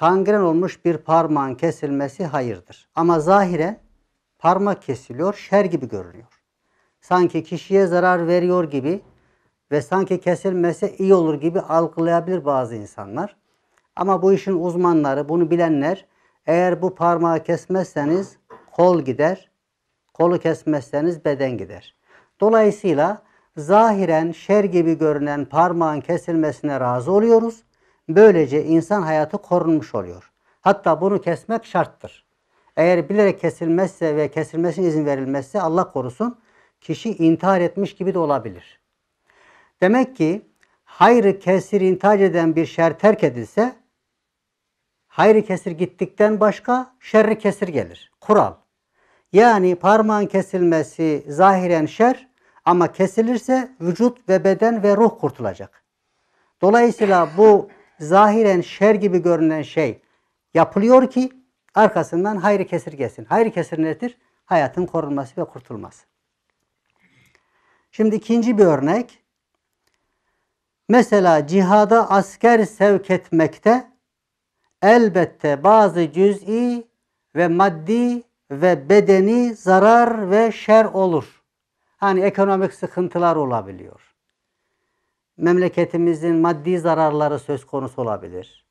kangren olmuş bir parmağın kesilmesi hayırdır. Ama zahire parmak kesiliyor, şer gibi görünüyor. Sanki kişiye zarar veriyor gibi ve sanki kesilmesi iyi olur gibi algılayabilir bazı insanlar. Ama bu işin uzmanları, bunu bilenler eğer bu parmağı kesmezseniz kol gider, kolu kesmezseniz beden gider. Dolayısıyla zahiren şer gibi görünen parmağın kesilmesine razı oluyoruz Böylece insan hayatı korunmuş oluyor. Hatta bunu kesmek şarttır. Eğer bilerek kesilmezse ve kesilmesine izin verilmezse Allah korusun kişi intihar etmiş gibi de olabilir. Demek ki hayrı kesir intihar eden bir şer terk edilse hayrı kesir gittikten başka şerri kesir gelir. Kural. Yani parmağın kesilmesi zahiren şer ama kesilirse vücut ve beden ve ruh kurtulacak. Dolayısıyla bu zahiren şer gibi görünen şey yapılıyor ki arkasından hayrı kesir gelsin. Hayrı kesir nedir? Hayatın korunması ve kurtulması. Şimdi ikinci bir örnek. Mesela cihada asker sevk etmekte elbette bazı cüz'i ve maddi ve bedeni zarar ve şer olur. Hani ekonomik sıkıntılar olabiliyor memleketimizin maddi zararları söz konusu olabilir.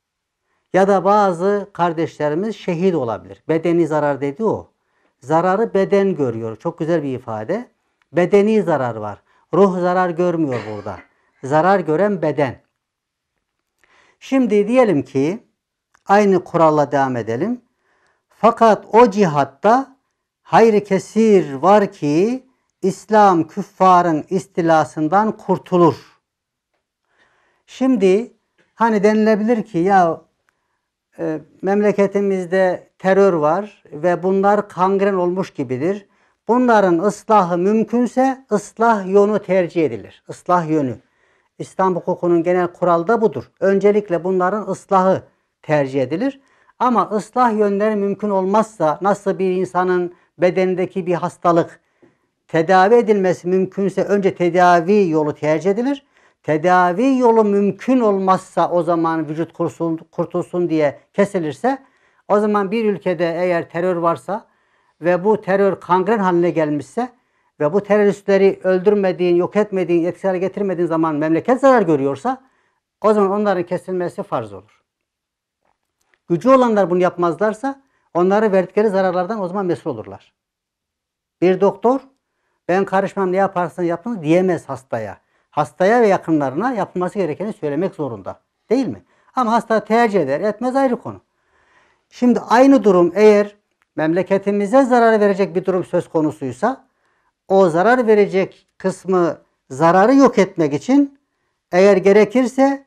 Ya da bazı kardeşlerimiz şehit olabilir. Bedeni zarar dedi o. Zararı beden görüyor. Çok güzel bir ifade. Bedeni zarar var. Ruh zarar görmüyor burada. Zarar gören beden. Şimdi diyelim ki aynı kuralla devam edelim. Fakat o cihatta hayır kesir var ki İslam küffarın istilasından kurtulur. Şimdi hani denilebilir ki ya e, memleketimizde terör var ve bunlar kangren olmuş gibidir. Bunların ıslahı mümkünse ıslah yönü tercih edilir. Islah yönü. İstanbul hukukunun genel kuralı da budur. Öncelikle bunların ıslahı tercih edilir. Ama ıslah yönleri mümkün olmazsa nasıl bir insanın bedenindeki bir hastalık tedavi edilmesi mümkünse önce tedavi yolu tercih edilir tedavi yolu mümkün olmazsa o zaman vücut kurtulsun, kurtulsun diye kesilirse o zaman bir ülkede eğer terör varsa ve bu terör kangren haline gelmişse ve bu teröristleri öldürmediğin, yok etmediğin, etkisiz hale getirmediğin zaman memleket zarar görüyorsa o zaman onların kesilmesi farz olur. Gücü olanlar bunu yapmazlarsa onları verdikleri zararlardan o zaman mesul olurlar. Bir doktor ben karışmam ne yaparsan yapın diyemez hastaya hastaya ve yakınlarına yapılması gerekeni söylemek zorunda. Değil mi? Ama hasta tercih eder etmez ayrı konu. Şimdi aynı durum eğer memleketimize zarar verecek bir durum söz konusuysa o zarar verecek kısmı zararı yok etmek için eğer gerekirse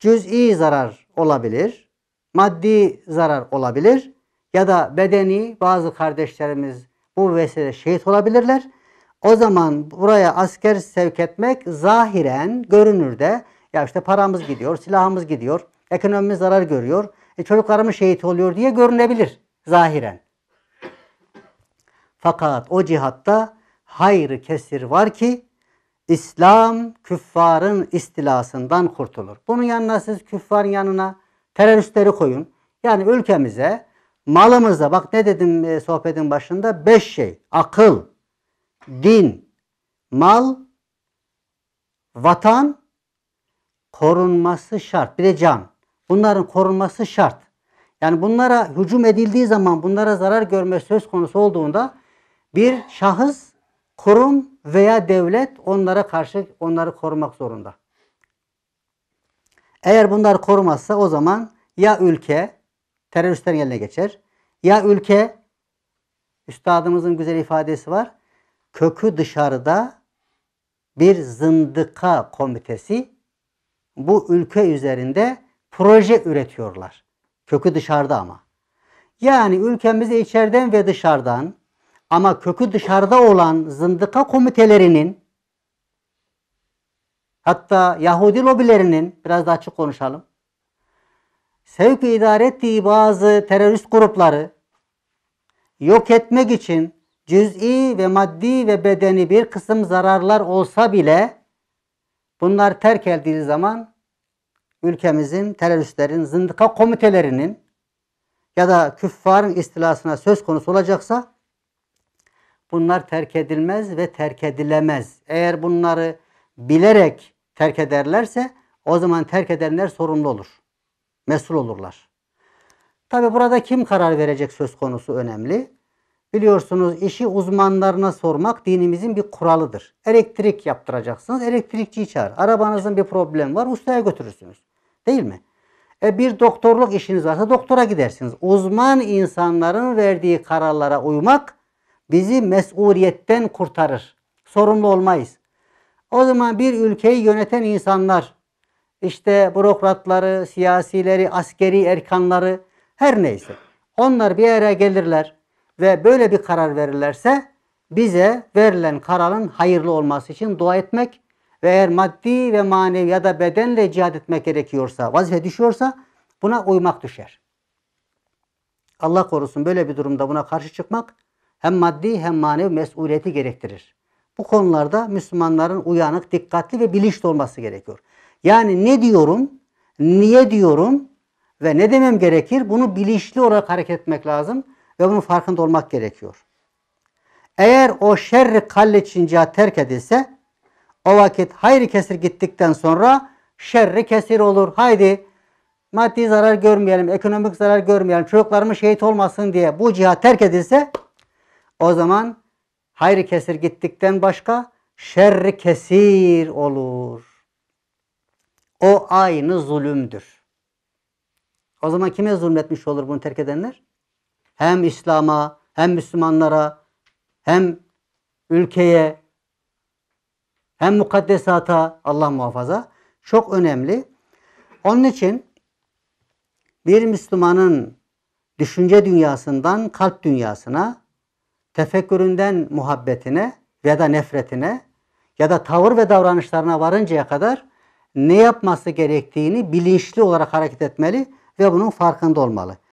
cüz'i zarar olabilir, maddi zarar olabilir ya da bedeni bazı kardeşlerimiz bu vesile şehit olabilirler. O zaman buraya asker sevk etmek zahiren görünürde ya işte paramız gidiyor, silahımız gidiyor, ekonomimiz zarar görüyor, e çocuklarımız şehit oluyor diye görünebilir zahiren. Fakat o cihatta hayrı kesir var ki İslam küffarın istilasından kurtulur. Bunun yanına siz küffarın yanına teröristleri koyun. Yani ülkemize malımıza bak ne dedim e, sohbetin başında beş şey akıl, din, mal, vatan korunması şart. Bir de can. Bunların korunması şart. Yani bunlara hücum edildiği zaman bunlara zarar görme söz konusu olduğunda bir şahıs, kurum veya devlet onlara karşı onları korumak zorunda. Eğer bunlar korumazsa o zaman ya ülke teröristlerin eline geçer ya ülke üstadımızın güzel ifadesi var kökü dışarıda bir zındıka komitesi bu ülke üzerinde proje üretiyorlar. Kökü dışarıda ama. Yani ülkemizi içeriden ve dışarıdan ama kökü dışarıda olan zındıka komitelerinin hatta Yahudi lobilerinin biraz daha açık konuşalım. Sevk idare ettiği bazı terörist grupları yok etmek için cüz'i ve maddi ve bedeni bir kısım zararlar olsa bile bunlar terk edildiği zaman ülkemizin teröristlerin, zındıka komitelerinin ya da küffarın istilasına söz konusu olacaksa bunlar terk edilmez ve terk edilemez. Eğer bunları bilerek terk ederlerse o zaman terk edenler sorumlu olur. Mesul olurlar. Tabi burada kim karar verecek söz konusu önemli. Biliyorsunuz işi uzmanlarına sormak dinimizin bir kuralıdır. Elektrik yaptıracaksınız, elektrikçiyi çağır. Arabanızın bir problem var, ustaya götürürsünüz. Değil mi? E bir doktorluk işiniz varsa doktora gidersiniz. Uzman insanların verdiği kararlara uymak bizi mesuliyetten kurtarır. Sorumlu olmayız. O zaman bir ülkeyi yöneten insanlar, işte bürokratları, siyasileri, askeri erkanları, her neyse. Onlar bir araya gelirler ve böyle bir karar verirlerse bize verilen kararın hayırlı olması için dua etmek ve eğer maddi ve manevi ya da bedenle cihad etmek gerekiyorsa, vazife düşüyorsa buna uymak düşer. Allah korusun böyle bir durumda buna karşı çıkmak hem maddi hem manevi mesuliyeti gerektirir. Bu konularda Müslümanların uyanık, dikkatli ve bilinçli olması gerekiyor. Yani ne diyorum, niye diyorum ve ne demem gerekir bunu bilinçli olarak hareket etmek lazım. Ve bunun farkında olmak gerekiyor. Eğer o şerri kalli çinca terk edilse o vakit hayri kesir gittikten sonra şerri kesir olur. Haydi maddi zarar görmeyelim, ekonomik zarar görmeyelim, çocuklarımız şehit olmasın diye bu cihat terk edilse o zaman hayri kesir gittikten başka şerri kesir olur. O aynı zulümdür. O zaman kime zulmetmiş olur bunu terk edenler? hem İslam'a hem Müslümanlara hem ülkeye hem mukaddesata Allah muhafaza çok önemli. Onun için bir Müslümanın düşünce dünyasından kalp dünyasına, tefekküründen muhabbetine ya da nefretine ya da tavır ve davranışlarına varıncaya kadar ne yapması gerektiğini bilinçli olarak hareket etmeli ve bunun farkında olmalı.